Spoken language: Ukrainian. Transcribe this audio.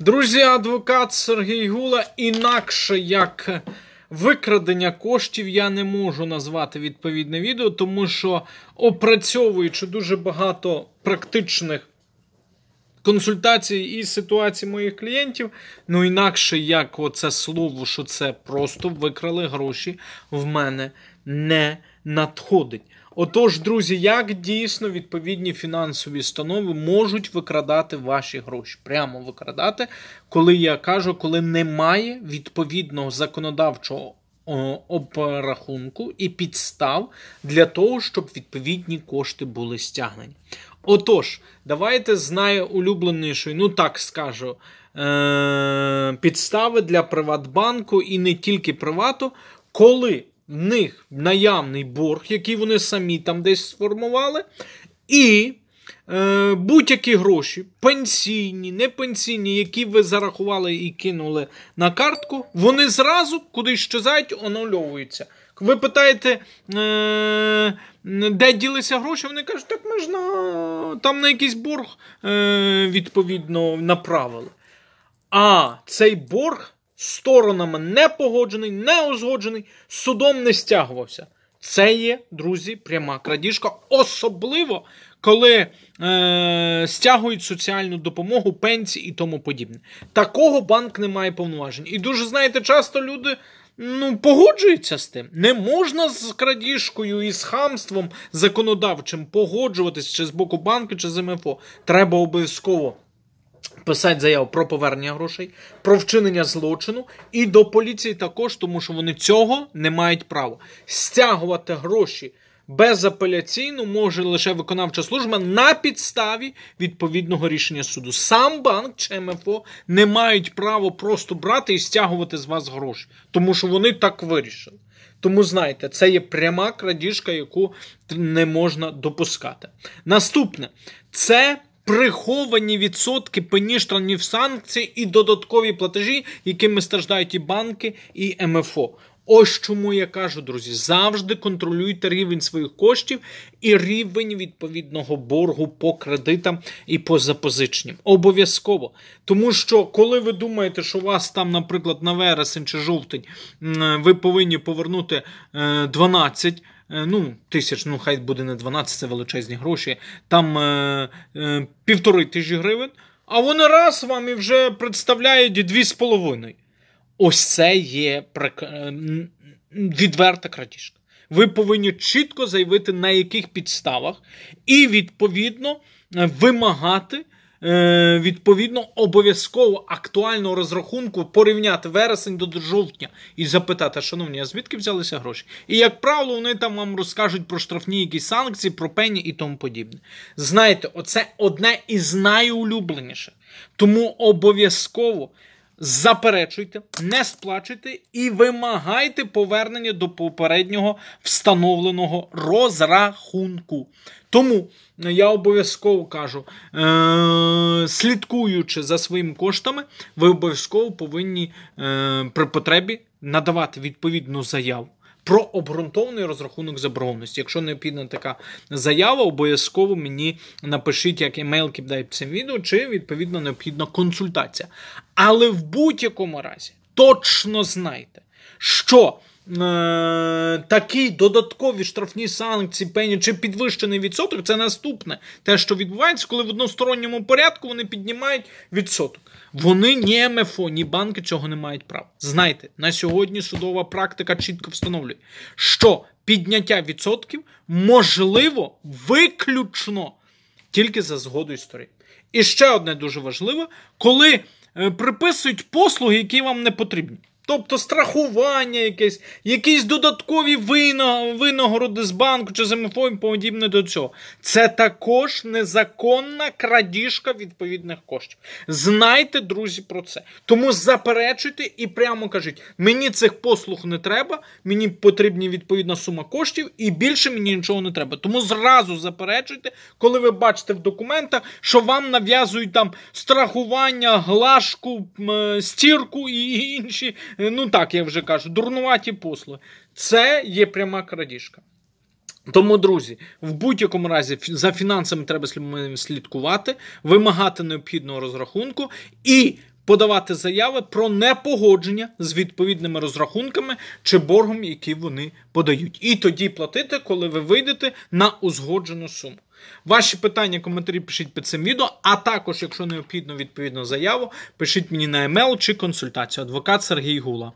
Друзі, адвокат Сергій Гула. Інакше як викрадення коштів я не можу назвати відповідне відео, тому що опрацьовуючи дуже багато практичних консультації і ситуації моїх клієнтів. Ну інакше, як оце слово, що це просто викрали гроші, в мене не надходить. Отож, друзі, як дійсно відповідні фінансові станови можуть викрадати ваші гроші, прямо викрадати, коли я кажу, коли немає відповідного законодавчого обрахунку і підстав для того, щоб відповідні кошти були стягнені. Отож, давайте з найулюбленішою, ну так скажу, е, підстави для Приватбанку і не тільки Привату, коли в них наявний борг, який вони самі там десь сформували, і Е, будь-які гроші, пенсійні, непенсійні, які ви зарахували і кинули на картку, вони зразу куди щезають, онульовуються. Ви питаєте, е, де ділися гроші? Вони кажуть, так ми ж на там на якийсь борг е, відповідно направили. А цей борг сторонами не погоджений, не узгоджений, судом не стягувався. Це є, друзі, пряма крадіжка, особливо коли е, стягують соціальну допомогу, пенсії і тому подібне. Такого банк не має повноважень. І дуже знаєте, часто люди ну, погоджуються з тим. Не можна з крадіжкою і з хамством законодавчим погоджуватись чи з боку банку, чи з МФО. Треба обов'язково писати заяву про повернення грошей, про вчинення злочину і до поліції також, тому що вони цього не мають права. Стягувати гроші безапеляційно може лише виконавча служба на підставі відповідного рішення суду. Сам банк чи МФО не мають права просто брати і стягувати з вас гроші, тому що вони так вирішили. Тому знаєте, це є пряма крадіжка, яку не можна допускати. Наступне це приховані відсотки пеніштральні санкції і додаткові платежі, якими страждають і банки, і МФО. Ось чому я кажу, друзі, завжди контролюйте рівень своїх коштів і рівень відповідного боргу по кредитам і по запозиченням. Обов'язково. Тому що, коли ви думаєте, що у вас там, наприклад, на вересень чи жовтень ви повинні повернути 12. Е, Е, ну, тисяч, ну хай буде не 12, це величезні гроші, там е, е, півтори тисячі гривень, а вони раз вам і вже представляють дві з половиною. Ось це є е, відверта крадіжка. Ви повинні чітко заявити, на яких підставах, і відповідно вимагати. Е, відповідно обов'язково актуального розрахунку порівняти вересень до жовтня і запитати, шановні, а звідки взялися гроші? І як правило, вони там вам розкажуть про штрафні якісь санкції, про пені і тому подібне. Знаєте, оце одне із найулюбленіших. Тому обов'язково заперечуйте, не сплачуйте і вимагайте повернення до попереднього встановленого розрахунку. Тому е, я обов'язково кажу, е- слідкуючи за своїми коштами, ви обов'язково повинні е- при потребі надавати відповідну заяву про обґрунтований розрахунок заборгованості. Якщо необхідна така заява, обов'язково мені напишіть як емейл кіпдай цим відео, чи відповідно необхідна консультація. Але в будь-якому разі точно знайте, що Е, такі додаткові штрафні санкції пені чи підвищений відсоток це наступне те, що відбувається, коли в односторонньому порядку вони піднімають відсоток. Вони ні МФО, ні банки цього не мають права. Знайте, на сьогодні судова практика чітко встановлює, що підняття відсотків можливо виключно тільки за згодою сторін. І ще одне дуже важливе, коли е, приписують послуги, які вам не потрібні. Тобто страхування якесь, якісь додаткові винагороди з банку чи МФО і подібне до цього. Це також незаконна крадіжка відповідних коштів. Знайте, друзі, про це. Тому заперечуйте і прямо кажіть: мені цих послуг не треба, мені потрібна відповідна сума коштів, і більше мені нічого не треба. Тому зразу заперечуйте, коли ви бачите в документах, що вам нав'язують там страхування, глашку, е, стірку і інші ну так я вже кажу, дурнуваті послуги. Це є пряма крадіжка. Тому, друзі, в будь-якому разі за фінансами треба слідкувати, вимагати необхідного розрахунку і подавати заяви про непогодження з відповідними розрахунками чи боргом, які вони подають. І тоді платити, коли ви вийдете на узгоджену суму. Ваші питання, коментарі пишіть під цим відео, а також, якщо необхідно відповідну заяву, пишіть мені на емейл чи консультацію. Адвокат Сергій Гула.